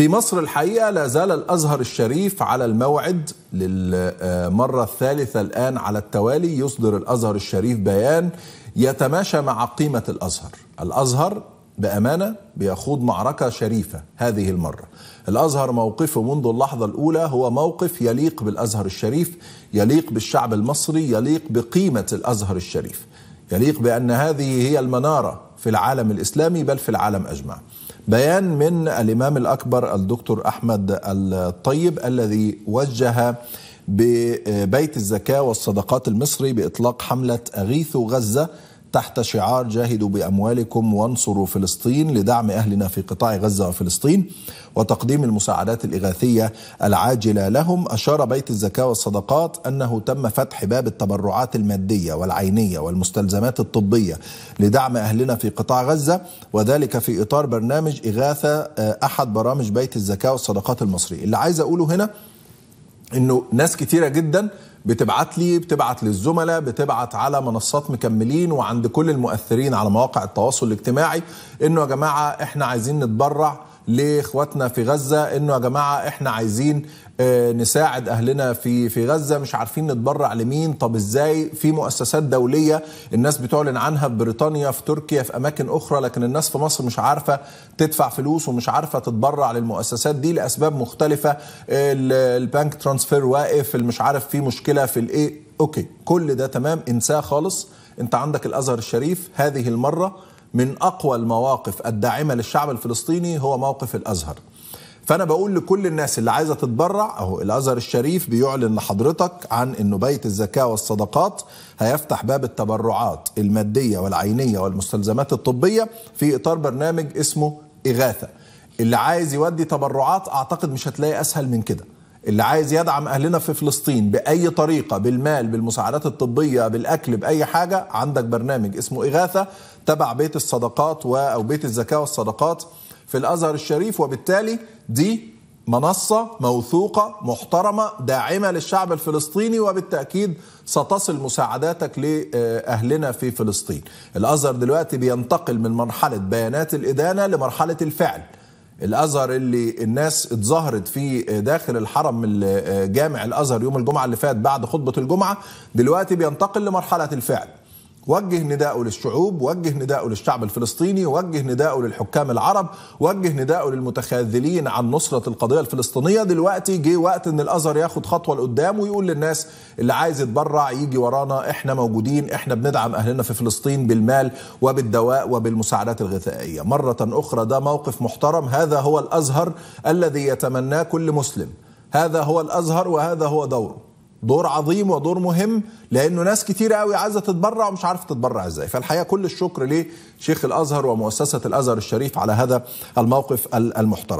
في مصر الحقيقة لا زال الأزهر الشريف على الموعد للمرة الثالثة الآن على التوالي يصدر الأزهر الشريف بيان يتماشى مع قيمة الأزهر الأزهر بأمانة بيخوض معركة شريفة هذه المرة الأزهر موقفه منذ اللحظة الأولى هو موقف يليق بالأزهر الشريف يليق بالشعب المصري يليق بقيمة الأزهر الشريف يليق بأن هذه هي المنارة في العالم الإسلامي بل في العالم أجمع بيان من الإمام الأكبر الدكتور أحمد الطيب الذي وجه ببيت الزكاة والصدقات المصري بإطلاق حملة أغيث غزة تحت شعار جاهدوا باموالكم وانصروا فلسطين لدعم اهلنا في قطاع غزه وفلسطين وتقديم المساعدات الاغاثيه العاجله لهم اشار بيت الزكاه والصدقات انه تم فتح باب التبرعات الماديه والعينيه والمستلزمات الطبيه لدعم اهلنا في قطاع غزه وذلك في اطار برنامج اغاثه آه، احد برامج بيت الزكاه والصدقات المصري اللي عايز اقوله هنا انه ناس كتيره جدا بتبعت لي بتبعت للزملاء بتبعت على منصات مكملين وعند كل المؤثرين على مواقع التواصل الاجتماعي انه يا جماعه احنا عايزين نتبرع لاخواتنا في غزه انه يا جماعه احنا عايزين آه، نساعد اهلنا في في غزه مش عارفين نتبرع لمين طب ازاي في مؤسسات دوليه الناس بتعلن عنها في بريطانيا في تركيا في اماكن اخرى لكن الناس في مصر مش عارفه تدفع فلوس ومش عارفه تتبرع للمؤسسات دي لاسباب مختلفه البنك ترانسفير واقف مش عارف في مشكله في الايه اوكي كل ده تمام انساه خالص انت عندك الازهر الشريف هذه المره من اقوى المواقف الداعمه للشعب الفلسطيني هو موقف الازهر فانا بقول لكل الناس اللي عايزه تتبرع اهو الازهر الشريف بيعلن لحضرتك عن انه بيت الزكاه والصدقات هيفتح باب التبرعات الماديه والعينيه والمستلزمات الطبيه في اطار برنامج اسمه اغاثه اللي عايز يودي تبرعات اعتقد مش هتلاقي اسهل من كده اللي عايز يدعم اهلنا في فلسطين باي طريقه بالمال بالمساعدات الطبيه بالاكل باي حاجه عندك برنامج اسمه اغاثه تبع بيت الصدقات و او بيت الزكاه والصدقات في الازهر الشريف وبالتالي دي منصه موثوقه محترمه داعمه للشعب الفلسطيني وبالتاكيد ستصل مساعداتك لاهلنا في فلسطين. الازهر دلوقتي بينتقل من مرحله بيانات الادانه لمرحله الفعل. الازهر اللي الناس اتظاهرت فيه داخل الحرم آه، جامع الازهر يوم الجمعه اللي فات بعد خطبه الجمعه دلوقتي بينتقل لمرحله الفعل وجه نداءه للشعوب وجه نداءه للشعب الفلسطيني وجه نداءه للحكام العرب وجه نداءه للمتخاذلين عن نصرة القضية الفلسطينية دلوقتي جه وقت ان الازهر ياخد خطوة لقدام ويقول للناس اللي عايز يتبرع يجي ورانا احنا موجودين احنا بندعم اهلنا في فلسطين بالمال وبالدواء وبالمساعدات الغذائية مرة اخرى ده موقف محترم هذا هو الازهر الذي يتمناه كل مسلم هذا هو الازهر وهذا هو دوره دور عظيم ودور مهم لانه ناس كتير قوي عايزه تتبرع ومش عارفه تتبرع ازاي فالحقيقه كل الشكر لشيخ الازهر ومؤسسه الازهر الشريف على هذا الموقف المحترم